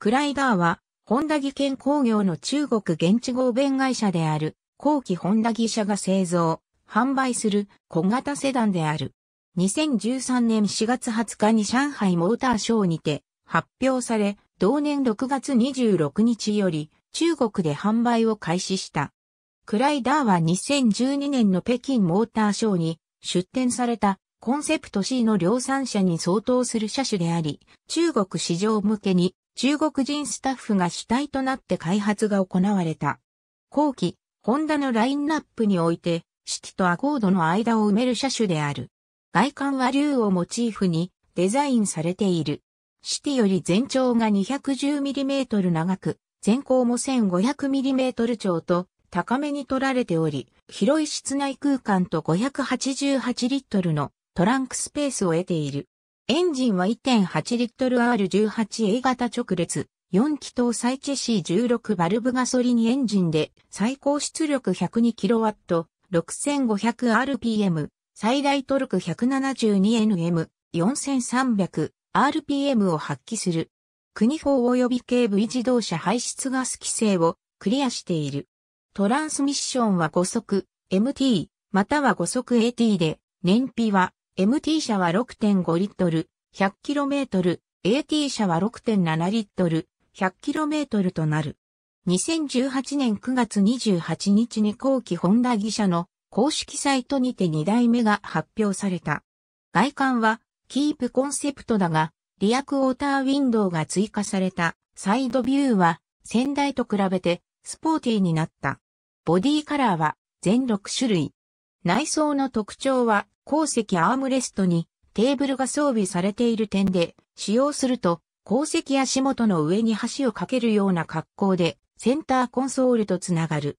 クライダーは、ホンダ技研工業の中国現地合弁会社である、後期ホンダ技社が製造、販売する小型セダンである。2013年4月20日に上海モーターショーにて発表され、同年6月26日より中国で販売を開始した。クライダーは2012年の北京モーターショーに出展されたコンセプト C の量産車に相当する車種であり、中国市場向けに中国人スタッフが主体となって開発が行われた。後期、ホンダのラインナップにおいて、シティとアコードの間を埋める車種である。外観は竜をモチーフにデザインされている。シティより全長が 210mm 長く、全高も 1500mm 長と高めに取られており、広い室内空間と588リットルのトランクスペースを得ている。エンジンは1.8リットル R18A 型直列、4気筒再チェシー16バルブガソリンエンジンで最高出力 102kW、6500rpm、最大トルク 172nm、4300rpm を発揮する。国法及び軽 V 自動車排出ガス規制をクリアしている。トランスミッションは5速 MT または5速 AT で燃費は MT 車は6.5リットル、100km、AT 車は6.7リットル、100km となる。2018年9月28日に後期ホンダ技車の公式サイトにて2代目が発表された。外観はキープコンセプトだが、リアクォーターウィンドウが追加されたサイドビューは先代と比べてスポーティーになった。ボディカラーは全6種類。内装の特徴は鉱石アームレストにテーブルが装備されている点で、使用すると、鉱石足元の上に橋を架けるような格好で、センターコンソールとつながる。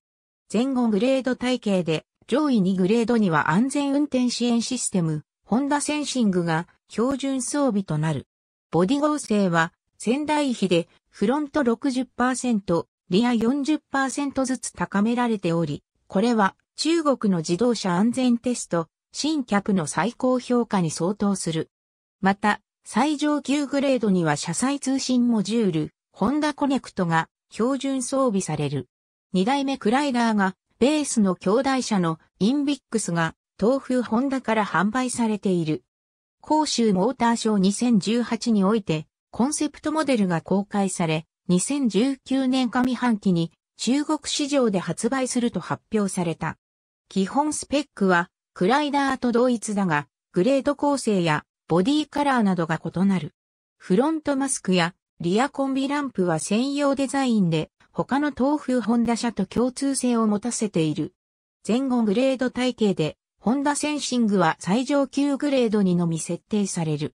前後グレード体系で、上位2グレードには安全運転支援システム、ホンダセンシングが標準装備となる。ボディ合成は、仙台比で、フロント60%、リア40%ずつ高められており、これは中国の自動車安全テスト、新客の最高評価に相当する。また、最上級グレードには車載通信モジュール、ホンダコネクトが標準装備される。二代目クライダーが、ベースの兄弟車のインビックスが、東風ホンダから販売されている。広州モーターショー2018において、コンセプトモデルが公開され、2019年上半期に中国市場で発売すると発表された。基本スペックはグライダーと同一だが、グレード構成やボディカラーなどが異なる。フロントマスクやリアコンビランプは専用デザインで他の東風ホンダ車と共通性を持たせている。前後グレード体系で、ホンダセンシングは最上級グレードにのみ設定される。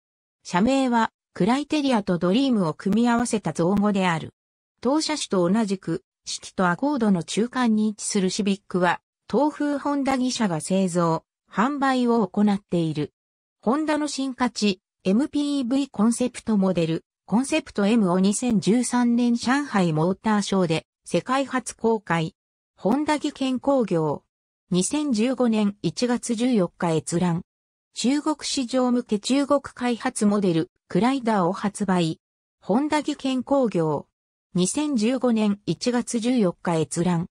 社名は、クライテリアとドリームを組み合わせた造語である。当車種と同じく、式とアコードの中間に位置するシビックは、東風ホンダ技社が製造、販売を行っている。ホンダの新価値、MPV コンセプトモデル、コンセプト M を2013年上海モーターショーで世界初公開。ホンダ技研工業。2015年1月14日閲覧。中国市場向け中国開発モデル、クライダーを発売。ホンダ技研工業。2015年1月14日閲覧。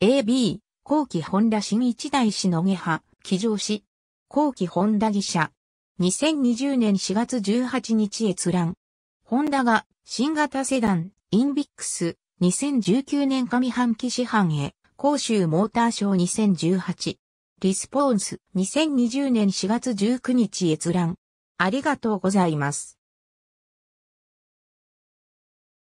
AB、後期ホンダ新一代しのげ派、起乗し、後期ホンダ技社。2020年4月18日閲覧。ホンダが新型セダン、インビックス、2019年上半期市販へ、広州モーターショー2018。リスポーンス、2020年4月19日閲覧。ありがとうございます。